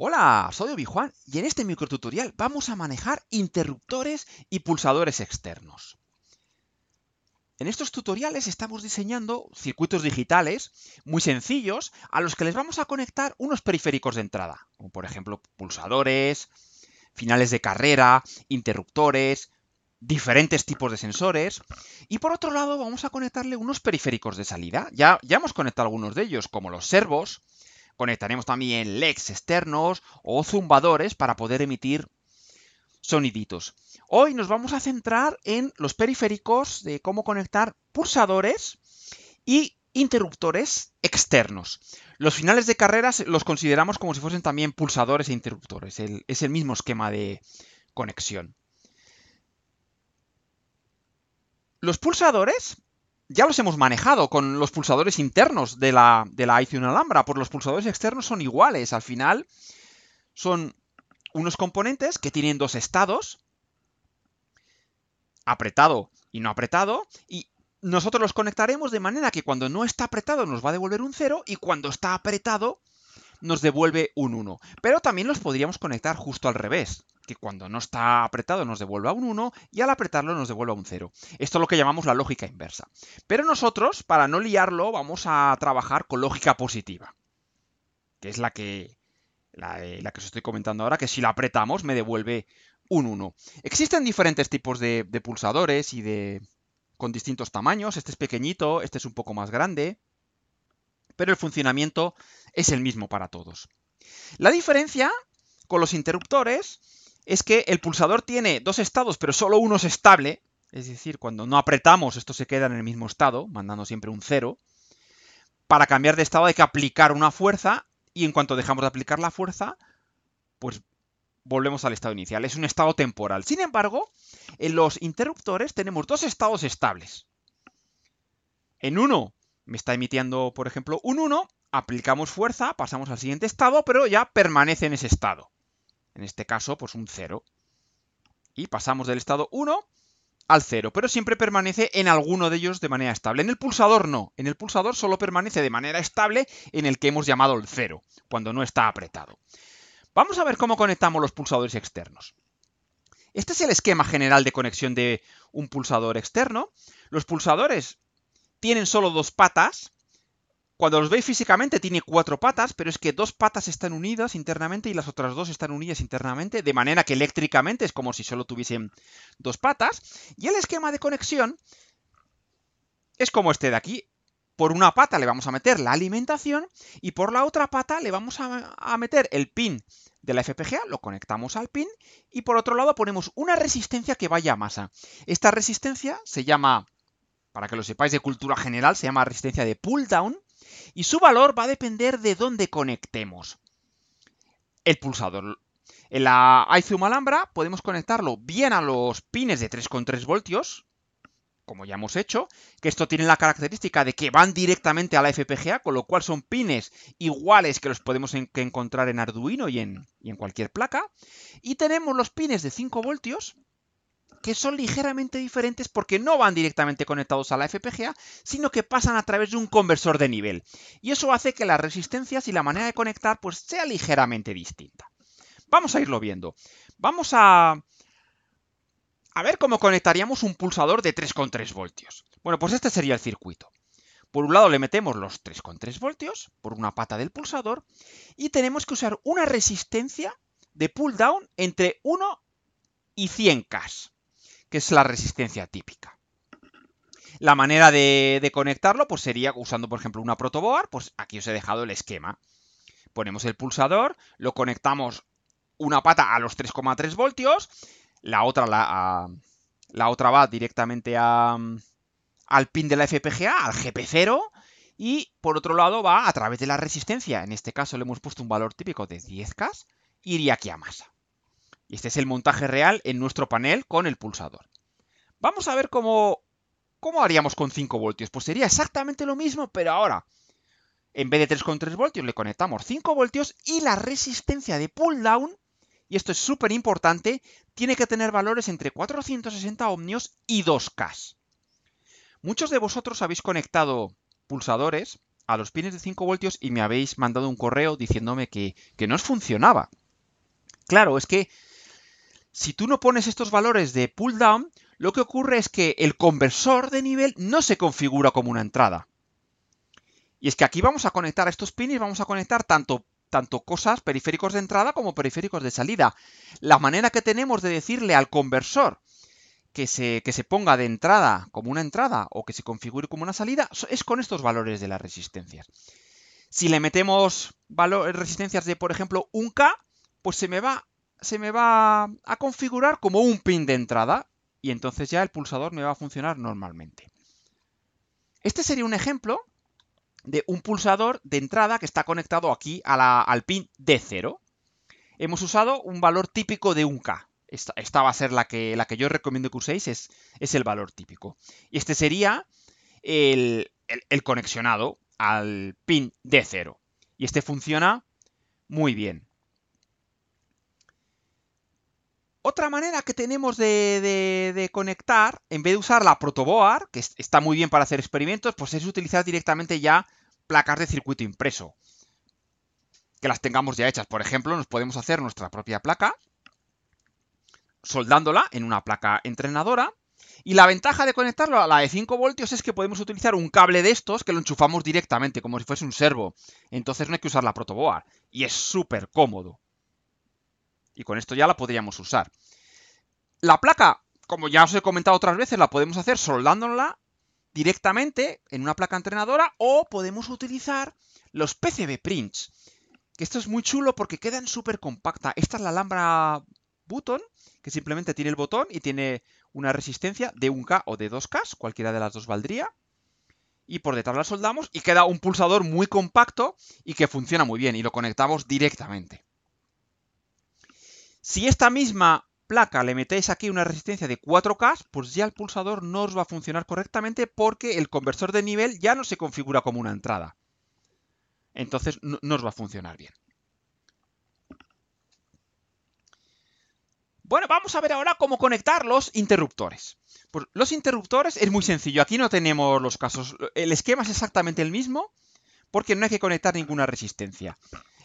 Hola, soy Obi-Juan y en este microtutorial vamos a manejar interruptores y pulsadores externos. En estos tutoriales estamos diseñando circuitos digitales muy sencillos a los que les vamos a conectar unos periféricos de entrada, como por ejemplo pulsadores, finales de carrera, interruptores, diferentes tipos de sensores y por otro lado vamos a conectarle unos periféricos de salida. Ya, ya hemos conectado algunos de ellos como los servos, Conectaremos también LEDs externos o zumbadores para poder emitir soniditos. Hoy nos vamos a centrar en los periféricos de cómo conectar pulsadores y interruptores externos. Los finales de carreras los consideramos como si fuesen también pulsadores e interruptores. es el mismo esquema de conexión. Los pulsadores ya los hemos manejado con los pulsadores internos de la, de la Alhambra, Por los pulsadores externos son iguales. Al final son unos componentes que tienen dos estados, apretado y no apretado, y nosotros los conectaremos de manera que cuando no está apretado nos va a devolver un 0 y cuando está apretado nos devuelve un 1. Pero también los podríamos conectar justo al revés que cuando no está apretado nos devuelva un 1 y al apretarlo nos devuelve un 0. Esto es lo que llamamos la lógica inversa. Pero nosotros, para no liarlo, vamos a trabajar con lógica positiva, que es la que, la, eh, que os estoy comentando ahora, que si la apretamos me devuelve un 1. Existen diferentes tipos de, de pulsadores y de, con distintos tamaños. Este es pequeñito, este es un poco más grande, pero el funcionamiento es el mismo para todos. La diferencia con los interruptores es que el pulsador tiene dos estados, pero solo uno es estable, es decir, cuando no apretamos esto se queda en el mismo estado, mandando siempre un cero. Para cambiar de estado hay que aplicar una fuerza y en cuanto dejamos de aplicar la fuerza, pues volvemos al estado inicial. Es un estado temporal. Sin embargo, en los interruptores tenemos dos estados estables. En uno me está emitiendo, por ejemplo, un 1, aplicamos fuerza, pasamos al siguiente estado, pero ya permanece en ese estado en este caso, pues un 0. Y pasamos del estado 1 al 0, pero siempre permanece en alguno de ellos de manera estable. En el pulsador no, en el pulsador solo permanece de manera estable en el que hemos llamado el 0, cuando no está apretado. Vamos a ver cómo conectamos los pulsadores externos. Este es el esquema general de conexión de un pulsador externo. Los pulsadores tienen solo dos patas, cuando los veis físicamente tiene cuatro patas, pero es que dos patas están unidas internamente y las otras dos están unidas internamente, de manera que eléctricamente es como si solo tuviesen dos patas. Y el esquema de conexión es como este de aquí. Por una pata le vamos a meter la alimentación y por la otra pata le vamos a, meter el pin de la FPGA, lo conectamos al pin y por otro lado ponemos una resistencia que vaya a masa. Esta resistencia se llama, para que lo sepáis de cultura general, se llama resistencia de pull down y su valor va a depender de dónde conectemos el pulsador. En la iZoom Alhambra podemos conectarlo bien a los pines de 3,3 voltios, como ya hemos hecho, que esto tiene la característica de que van directamente a la FPGA, con lo cual son pines iguales que los podemos encontrar en Arduino y en, y en cualquier placa. Y tenemos los pines de 5 voltios, que son ligeramente diferentes porque no van directamente conectados a la FPGA, sino que pasan a través de un conversor de nivel. Y eso hace que las resistencias y la manera de conectar pues sea ligeramente distinta. Vamos a irlo viendo. Vamos a... A ver cómo conectaríamos un pulsador de 3,3 voltios. Bueno, pues este sería el circuito. Por un lado le metemos los 3,3 voltios por una pata del pulsador y tenemos que usar una resistencia de pull down entre 1 y 100K que es la resistencia típica. La manera de, conectarlo pues sería usando, por ejemplo, una protoboard, pues aquí os he dejado el esquema. Ponemos el pulsador, lo conectamos una pata a los 3,3 voltios, la otra, la, otra va directamente al pin de la FPGA, al GP0, y por otro lado va a través de la resistencia, en este caso le hemos puesto un valor típico de 10K, iría aquí a masa. Y este es el montaje real en nuestro panel con el pulsador. Vamos a ver cómo, cómo haríamos con 5 voltios. Pues sería exactamente lo mismo, pero ahora, en vez de 3,3 voltios, le conectamos 5 voltios y la resistencia de pull down, y esto es súper importante, tiene que tener valores entre 460 ohmios y 2K. Muchos de vosotros habéis conectado pulsadores a los pines de 5 voltios y me habéis mandado un correo diciéndome que, que no os funcionaba. Claro, es que si tú no pones estos valores de pull down, lo que ocurre es que el conversor de nivel no se configura como una entrada. Y es que aquí vamos a conectar a estos pines, vamos a conectar tanto, tanto cosas, periféricos de entrada como periféricos de salida. La manera que tenemos de decirle al conversor que se, se ponga de entrada como una entrada o que se configure como una salida es con estos valores de las resistencias. Si le metemos resistencias de, por ejemplo, un k pues se me va se me va a configurar como un pin de entrada y entonces ya el pulsador me va a funcionar normalmente. Este sería un ejemplo de un pulsador de entrada que está conectado aquí al pin D0. Hemos usado un valor típico de 1K. Esta, va a ser la que, la que, yo recomiendo que uséis, es, el valor típico. Y este sería el, el, el conexionado al pin D0. Y este funciona muy bien. Otra manera que tenemos de, conectar, en vez de usar la protoboard, que está muy bien para hacer experimentos, pues es utilizar directamente ya placas de circuito impreso. Que las tengamos ya hechas. Por ejemplo, nos podemos hacer nuestra propia placa, soldándola en una placa entrenadora. Y la ventaja de conectarlo a la de 5 voltios es que podemos utilizar un cable de estos que lo enchufamos directamente, como si fuese un servo. Entonces no hay que usar la protoboard. Y es súper cómodo y con esto ya la podríamos usar. La placa, como ya os he comentado otras veces, la podemos hacer soldándola directamente en una placa entrenadora o podemos utilizar los PCB prints. Que esto es muy chulo porque quedan súper compacta. Esta es la alhambra button, que simplemente tiene el botón y tiene una resistencia de 1K o de 2K, cualquiera de las dos valdría. Y por detrás la soldamos y queda un pulsador muy compacto y que funciona muy bien y lo conectamos directamente. Si esta misma placa le metéis aquí una resistencia de 4K, pues ya el pulsador no os va a funcionar correctamente porque el conversor de nivel ya no se configura como una entrada. Entonces no, os va a funcionar bien. Bueno, vamos a ver ahora cómo conectar los interruptores. Pues los interruptores es muy sencillo, aquí no tenemos los casos. El esquema es exactamente el mismo porque no hay que conectar ninguna resistencia.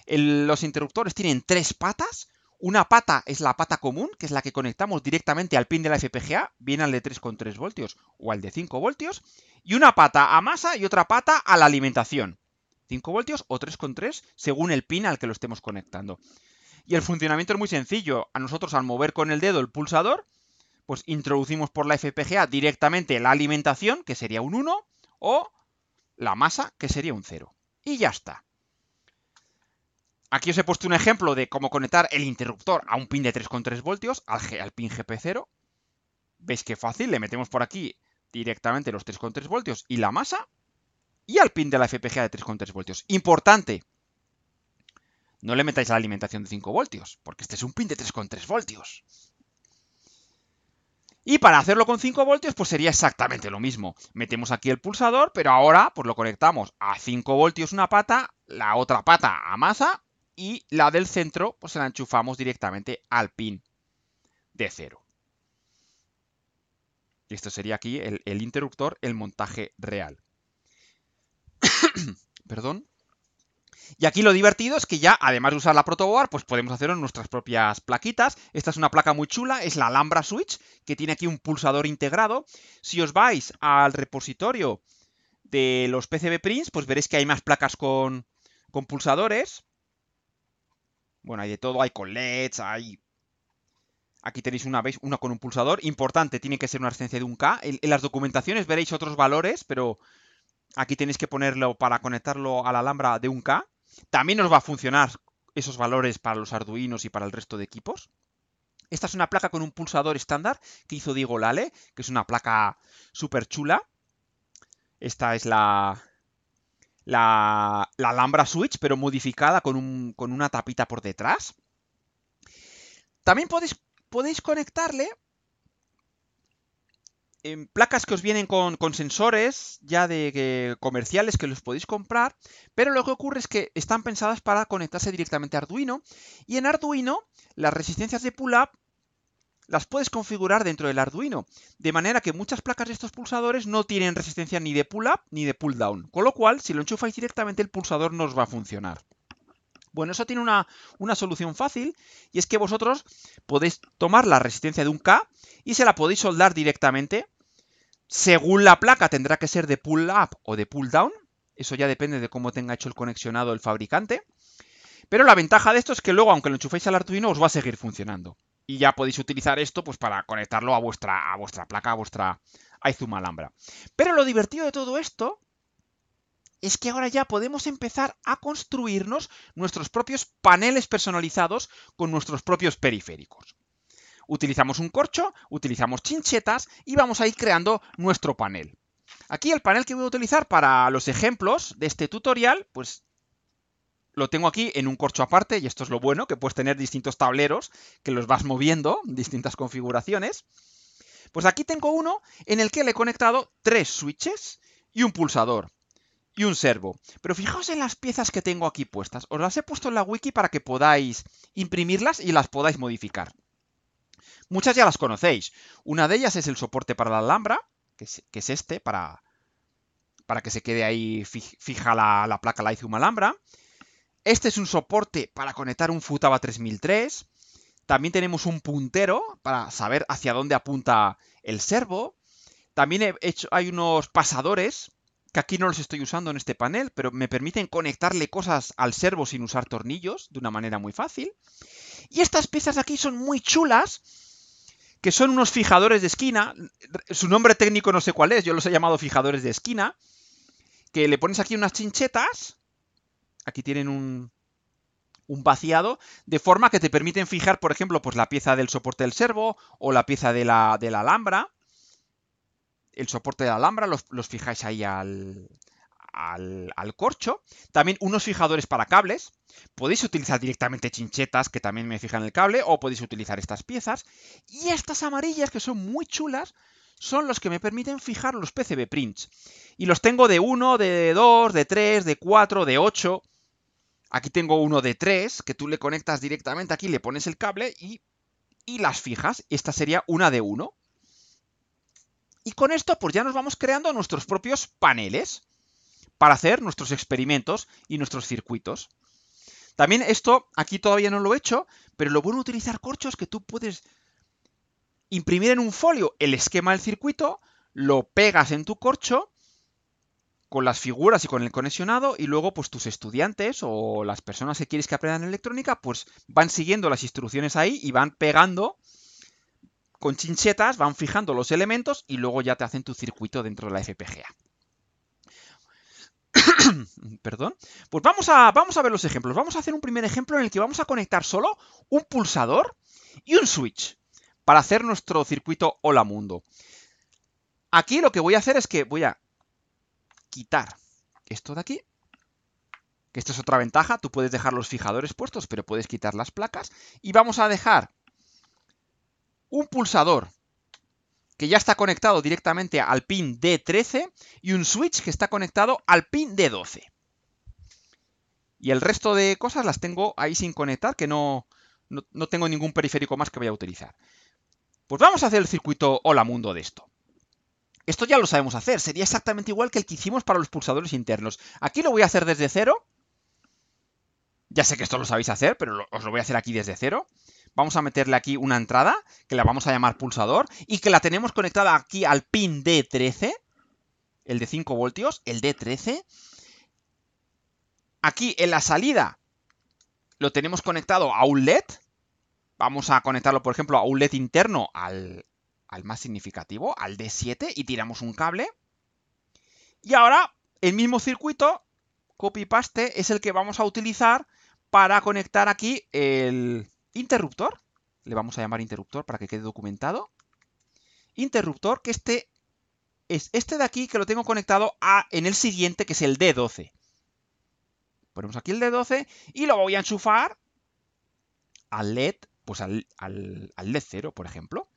los interruptores tienen tres patas, una pata es la pata común, que es la que conectamos directamente al pin de la FPGA, bien al de 3,3 voltios o al de 5 voltios, y una pata a masa y otra pata a la alimentación, 5 voltios o 3,3 según el pin al que lo estemos conectando. Y el funcionamiento es muy sencillo, a nosotros al mover con el dedo el pulsador, pues introducimos por la FPGA directamente la alimentación, que sería un 1, o la masa, que sería un 0. Y ya está. Aquí os he puesto un ejemplo de cómo conectar el interruptor a un pin de 3,3 voltios, al, pin GP0. ¿Veis qué fácil? Le metemos por aquí directamente los 3,3 voltios y la masa. Y al pin de la FPGA de 3,3 voltios. Importante, no le metáis la alimentación de 5 voltios, porque este es un pin de 3,3 voltios. Y para hacerlo con 5 voltios, pues sería exactamente lo mismo. Metemos aquí el pulsador, pero ahora pues lo conectamos a 5 voltios una pata, la otra pata a masa y la del centro pues se la enchufamos directamente al pin de cero. Y esto sería aquí el, interruptor, el montaje real. Perdón. Y aquí lo divertido es que ya, además de usar la protoboard, pues podemos hacerlo nuestras propias plaquitas. Esta es una placa muy chula, es la Alhambra Switch, que tiene aquí un pulsador integrado. Si os vais al repositorio de los PCB prints, pues veréis que hay más placas con, con pulsadores. Bueno, hay de todo, hay colets, hay... Aquí tenéis una, ¿veis? Una con un pulsador. Importante, tiene que ser una resistencia de un K. En, las documentaciones veréis otros valores, pero aquí tenéis que ponerlo para conectarlo a la alhambra de un K. También nos va a funcionar esos valores para los arduinos y para el resto de equipos. Esta es una placa con un pulsador estándar que hizo Diego Lale, que es una placa súper chula. Esta es la, la, la Alhambra Switch, pero modificada con, una tapita por detrás. También podéis, podéis conectarle en placas que os vienen con, sensores ya de, de, comerciales que los podéis comprar, pero lo que ocurre es que están pensadas para conectarse directamente a Arduino y en Arduino las resistencias de pull-up las puedes configurar dentro del Arduino, de manera que muchas placas de estos pulsadores no tienen resistencia ni de pull-up ni de pull-down, con lo cual si lo enchufáis directamente el pulsador no os va a funcionar. Bueno, eso tiene una, una, solución fácil y es que vosotros podéis tomar la resistencia de un K y se la podéis soldar directamente. Según la placa tendrá que ser de pull-up o de pull-down, eso ya depende de cómo tenga hecho el conexionado el fabricante. Pero la ventaja de esto es que luego, aunque lo enchuféis al Arduino, os va a seguir funcionando y ya podéis utilizar esto pues para conectarlo a vuestra, a vuestra placa, a vuestra iZoom Alhambra. Pero lo divertido de todo esto es que ahora ya podemos empezar a construirnos nuestros propios paneles personalizados con nuestros propios periféricos. Utilizamos un corcho, utilizamos chinchetas y vamos a ir creando nuestro panel. Aquí el panel que voy a utilizar para los ejemplos de este tutorial, pues lo tengo aquí en un corcho aparte, y esto es lo bueno, que puedes tener distintos tableros que los vas moviendo, distintas configuraciones. Pues aquí tengo uno en el que le he conectado tres switches y un pulsador y un servo. Pero fijaos en las piezas que tengo aquí puestas. Os las he puesto en la wiki para que podáis imprimirlas y las podáis modificar. Muchas ya las conocéis. Una de ellas es el soporte para la alhambra, que es, este, para, para que se quede ahí fija la, la placa Lithium alhambra. Este es un soporte para conectar un Futaba 3003. También tenemos un puntero para saber hacia dónde apunta el servo. También hay unos pasadores que aquí no los estoy usando en este panel, pero me permiten conectarle cosas al servo sin usar tornillos de una manera muy fácil. Y estas piezas aquí son muy chulas, que son unos fijadores de esquina. Su nombre técnico no sé cuál es, yo los he llamado fijadores de esquina. Que le pones aquí unas chinchetas aquí tienen un, un vaciado, de forma que te permiten fijar, por ejemplo, pues la pieza del soporte del servo o la pieza de la, de alhambra. El soporte de la alhambra los, fijáis ahí al, al, al, corcho. También unos fijadores para cables. Podéis utilizar directamente chinchetas que también me fijan el cable o podéis utilizar estas piezas. Y estas amarillas que son muy chulas son los que me permiten fijar los PCB prints. Y los tengo de 1, de 2, de 3, de 4, de 8 Aquí tengo uno de tres que tú le conectas directamente aquí, le pones el cable y, y las fijas. Esta sería una de uno. Y con esto pues ya nos vamos creando nuestros propios paneles para hacer nuestros experimentos y nuestros circuitos. También esto aquí todavía no lo he hecho, pero lo bueno de utilizar corchos que tú puedes imprimir en un folio el esquema del circuito, lo pegas en tu corcho con las figuras y con el conexionado y luego pues tus estudiantes o las personas que quieres que aprendan electrónica pues van siguiendo las instrucciones ahí y van pegando con chinchetas, van fijando los elementos y luego ya te hacen tu circuito dentro de la FPGA. Perdón. Pues vamos a, vamos a ver los ejemplos. Vamos a hacer un primer ejemplo en el que vamos a conectar solo un pulsador y un switch para hacer nuestro circuito hola mundo. Aquí lo que voy a hacer es que voy a quitar esto de aquí. Que esto es otra ventaja, tú puedes dejar los fijadores puestos, pero puedes quitar las placas. Y vamos a dejar un pulsador que ya está conectado directamente al pin D13 y un switch que está conectado al pin D12. Y el resto de cosas las tengo ahí sin conectar, que no, no, no tengo ningún periférico más que voy a utilizar. Pues vamos a hacer el circuito hola mundo de esto. Esto ya lo sabemos hacer, sería exactamente igual que el que hicimos para los pulsadores internos. Aquí lo voy a hacer desde cero. Ya sé que esto lo sabéis hacer, pero os lo voy a hacer aquí desde cero. Vamos a meterle aquí una entrada, que la vamos a llamar pulsador, y que la tenemos conectada aquí al pin D13, el de 5 voltios, el D13. Aquí en la salida lo tenemos conectado a un LED. Vamos a conectarlo, por ejemplo, a un LED interno al, al más significativo, al D7, y tiramos un cable. Y ahora, el mismo circuito, copy-paste, es el que vamos a utilizar para conectar aquí el interruptor. Le vamos a llamar interruptor para que quede documentado. Interruptor, que este es este de aquí que lo tengo conectado a, en el siguiente, que es el D12. Ponemos aquí el D12 y lo voy a enchufar al LED, pues al, al, al LED 0, por ejemplo.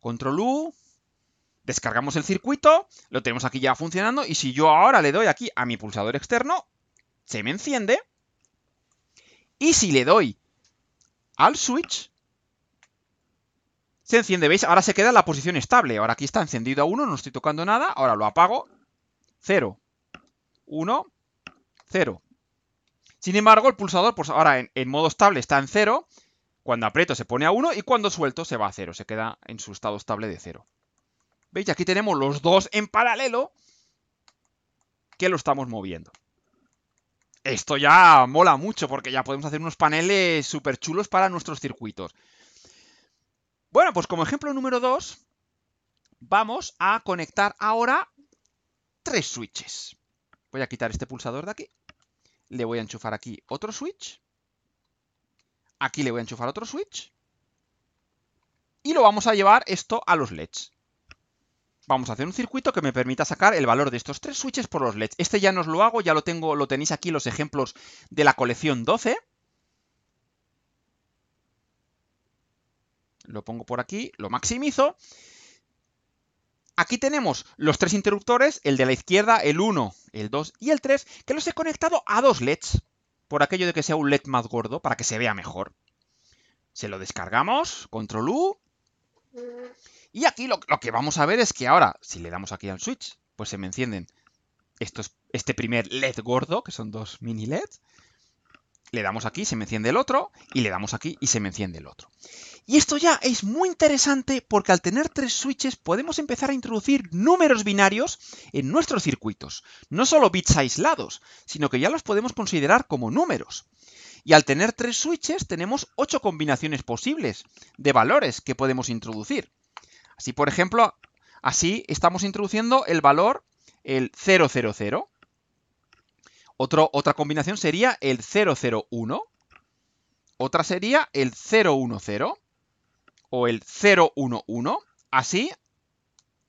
Control U, descargamos el circuito, lo tenemos aquí ya funcionando y si yo ahora le doy aquí a mi pulsador externo, se me enciende. Y si le doy al switch, se enciende, ¿veis? Ahora se queda en la posición estable. Ahora aquí está encendido a 1, no estoy tocando nada. Ahora lo apago. 0, 1, 0. Sin embargo, el pulsador, pues ahora en, modo estable está en 0 cuando aprieto se pone a 1 y cuando suelto se va a 0, se queda en su estado estable de 0. ¿Veis? Aquí tenemos los dos en paralelo que lo estamos moviendo. Esto ya mola mucho porque ya podemos hacer unos paneles súper chulos para nuestros circuitos. Bueno, pues como ejemplo número 2, vamos a conectar ahora tres switches. Voy a quitar este pulsador de aquí. Le voy a enchufar aquí otro switch. Aquí le voy a enchufar otro switch. Y lo vamos a llevar esto a los LEDs. Vamos a hacer un circuito que me permita sacar el valor de estos tres switches por los LEDs. Este ya no os lo hago, ya lo tengo, lo tenéis aquí los ejemplos de la colección 12. Lo pongo por aquí, lo maximizo. Aquí tenemos los tres interruptores, el de la izquierda, el 1, el 2 y el 3, que los he conectado a dos LEDs por aquello de que sea un LED más gordo, para que se vea mejor. Se lo descargamos, control U. Y aquí lo, que vamos a ver es que ahora, si le damos aquí al switch, pues se me encienden estos, este primer LED gordo, que son dos mini LEDs, le damos aquí, se me enciende el otro, y le damos aquí y se me enciende el otro. Y esto ya es muy interesante porque al tener tres switches podemos empezar a introducir números binarios en nuestros circuitos, no solo bits aislados, sino que ya los podemos considerar como números. Y al tener tres switches tenemos ocho combinaciones posibles de valores que podemos introducir. Así, por ejemplo, así estamos introduciendo el valor el 000, otra combinación sería el 001. Otra sería el 010 o el 011. Así,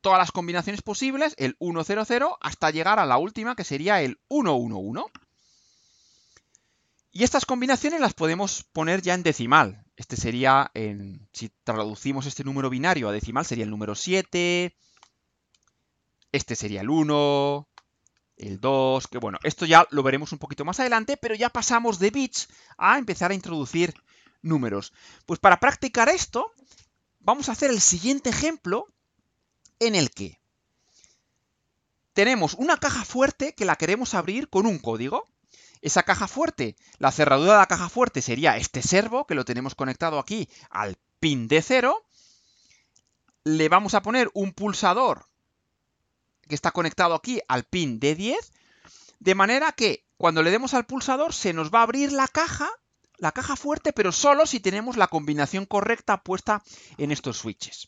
todas las combinaciones posibles, el 100 hasta llegar a la última que sería el 111. Y estas combinaciones las podemos poner ya en decimal. Este sería, en, si traducimos este número binario a decimal, sería el número 7. Este sería el 1 el 2, que bueno, esto ya lo veremos un poquito más adelante, pero ya pasamos de bits a empezar a introducir números. Pues para practicar esto, vamos a hacer el siguiente ejemplo en el que tenemos una caja fuerte que la queremos abrir con un código. Esa caja fuerte, la cerradura de la caja fuerte sería este servo, que lo tenemos conectado aquí al pin de 0. Le vamos a poner un pulsador que está conectado aquí al pin d 10, de manera que cuando le demos al pulsador se nos va a abrir la caja, la caja fuerte, pero solo si tenemos la combinación correcta puesta en estos switches.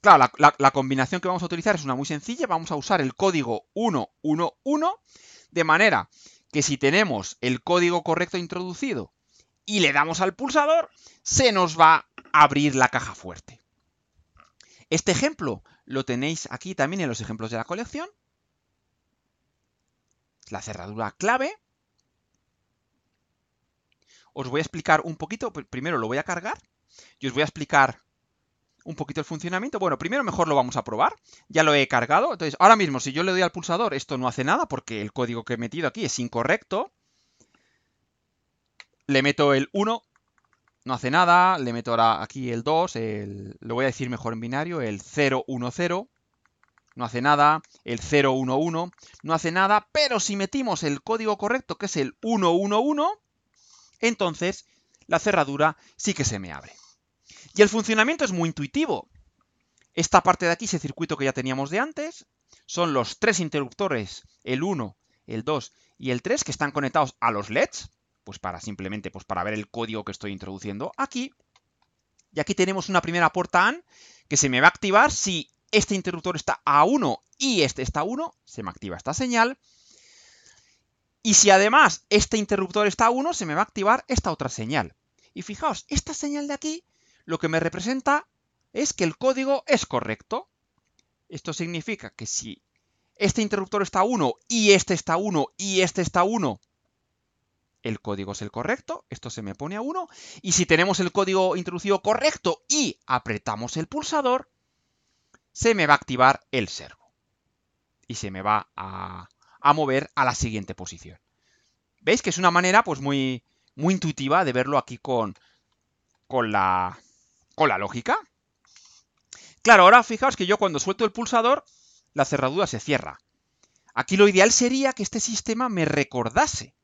Claro, la, la combinación que vamos a utilizar es una muy sencilla, vamos a usar el código 111, de manera que si tenemos el código correcto introducido y le damos al pulsador, se nos va a abrir la caja fuerte. Este ejemplo lo tenéis aquí también en los ejemplos de la colección. La cerradura clave. Os voy a explicar un poquito, primero lo voy a cargar y os voy a explicar un poquito el funcionamiento. Bueno, primero mejor lo vamos a probar. Ya lo he cargado. Entonces, ahora mismo, si yo le doy al pulsador, esto no hace nada porque el código que he metido aquí es incorrecto. Le meto el 1 no hace nada, le meto ahora aquí el 2, el, lo voy a decir mejor en binario, el 010, no hace nada, el 011, no hace nada, pero si metimos el código correcto, que es el 111, entonces la cerradura sí que se me abre. Y el funcionamiento es muy intuitivo. Esta parte de aquí ese circuito que ya teníamos de antes, son los tres interruptores, el 1, el 2 y el 3, que están conectados a los LEDs, pues para simplemente, pues para ver el código que estoy introduciendo aquí. Y aquí tenemos una primera puerta AND que se me va a activar si este interruptor está a 1 y este está a 1, se me activa esta señal. Y si además este interruptor está a 1, se me va a activar esta otra señal. Y fijaos, esta señal de aquí lo que me representa es que el código es correcto. Esto significa que si este interruptor está a 1 y este está a 1 y este está a 1, el código es el correcto, esto se me pone a 1, y si tenemos el código introducido correcto y apretamos el pulsador, se me va a activar el servo y se me va a, a mover a la siguiente posición. ¿Veis que es una manera pues muy, muy intuitiva de verlo aquí con, con, la, con la lógica? Claro, ahora fijaos que yo cuando suelto el pulsador, la cerradura se cierra. Aquí lo ideal sería que este sistema me recordase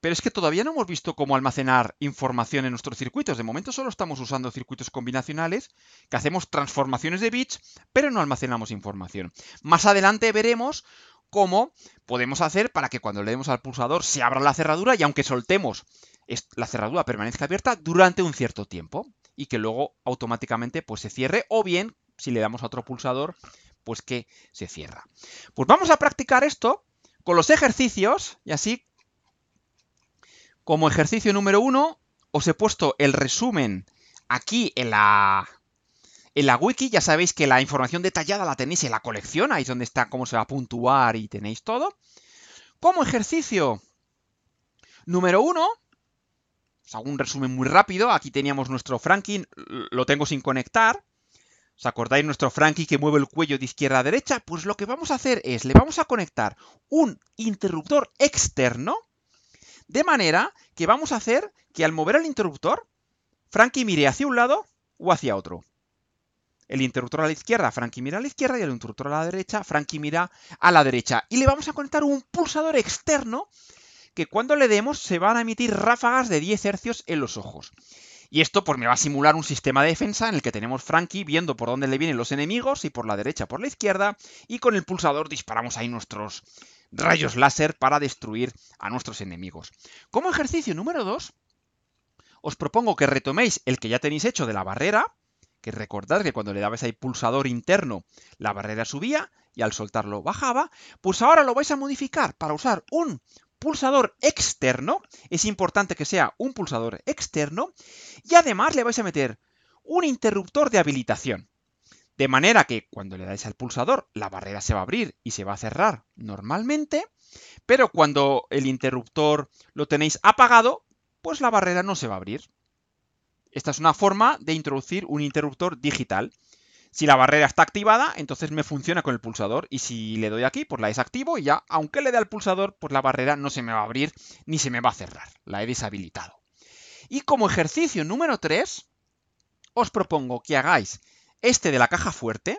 pero es que todavía no hemos visto cómo almacenar información en nuestros circuitos. De momento solo estamos usando circuitos combinacionales, que hacemos transformaciones de bits, pero no almacenamos información. Más adelante veremos cómo podemos hacer para que cuando le demos al pulsador se abra la cerradura y aunque soltemos la cerradura permanezca abierta durante un cierto tiempo y que luego automáticamente pues se cierre o bien si le damos a otro pulsador pues que se cierra. Pues vamos a practicar esto con los ejercicios y así como ejercicio número uno, os he puesto el resumen aquí en la, en la wiki. Ya sabéis que la información detallada la tenéis en la colección, ahí es donde está cómo se va a puntuar y tenéis todo. Como ejercicio número uno, os hago un resumen muy rápido. Aquí teníamos nuestro Frankie, lo tengo sin conectar. ¿Os acordáis nuestro Frankie que mueve el cuello de izquierda a derecha? Pues lo que vamos a hacer es, le vamos a conectar un interruptor externo de manera que vamos a hacer que al mover el interruptor, Franky mire hacia un lado o hacia otro. El interruptor a la izquierda, Frankie mira a la izquierda y el interruptor a la derecha, Frankie mira a la derecha. Y le vamos a conectar un pulsador externo que cuando le demos se van a emitir ráfagas de 10 hercios en los ojos. Y esto pues me va a simular un sistema de defensa en el que tenemos Frankie viendo por dónde le vienen los enemigos y por la derecha, por la izquierda, y con el pulsador disparamos ahí nuestros, rayos láser para destruir a nuestros enemigos. Como ejercicio número 2, os propongo que retoméis el que ya tenéis hecho de la barrera, que recordad que cuando le dabais ahí pulsador interno, la barrera subía y al soltarlo bajaba, pues ahora lo vais a modificar para usar un pulsador externo, es importante que sea un pulsador externo, y además le vais a meter un interruptor de habilitación. De manera que cuando le dais al pulsador, la barrera se va a abrir y se va a cerrar normalmente, pero cuando el interruptor lo tenéis apagado, pues la barrera no se va a abrir. Esta es una forma de introducir un interruptor digital. Si la barrera está activada, entonces me funciona con el pulsador y si le doy aquí, pues la desactivo y ya, aunque le dé al pulsador, pues la barrera no se me va a abrir ni se me va a cerrar. La he deshabilitado. Y como ejercicio número 3, os propongo que hagáis este de la caja fuerte,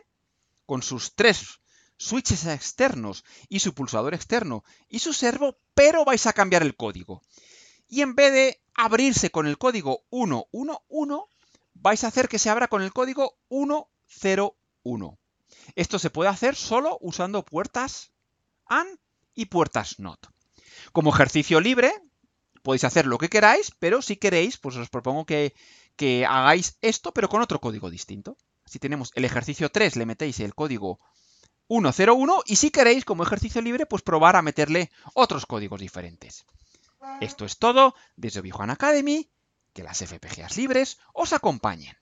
con sus tres switches externos y su pulsador externo y su servo, pero vais a cambiar el código. Y en vez de abrirse con el código 111, vais a hacer que se abra con el código 101. Esto se puede hacer solo usando puertas AND y puertas NOT. Como ejercicio libre, podéis hacer lo que queráis, pero si queréis, pues os propongo que, que hagáis esto, pero con otro código distinto si tenemos el ejercicio 3, le metéis el código 101 y si queréis, como ejercicio libre, pues probar a meterle otros códigos diferentes. Esto es todo desde Vijuan Academy, que las FPGAs libres os acompañen.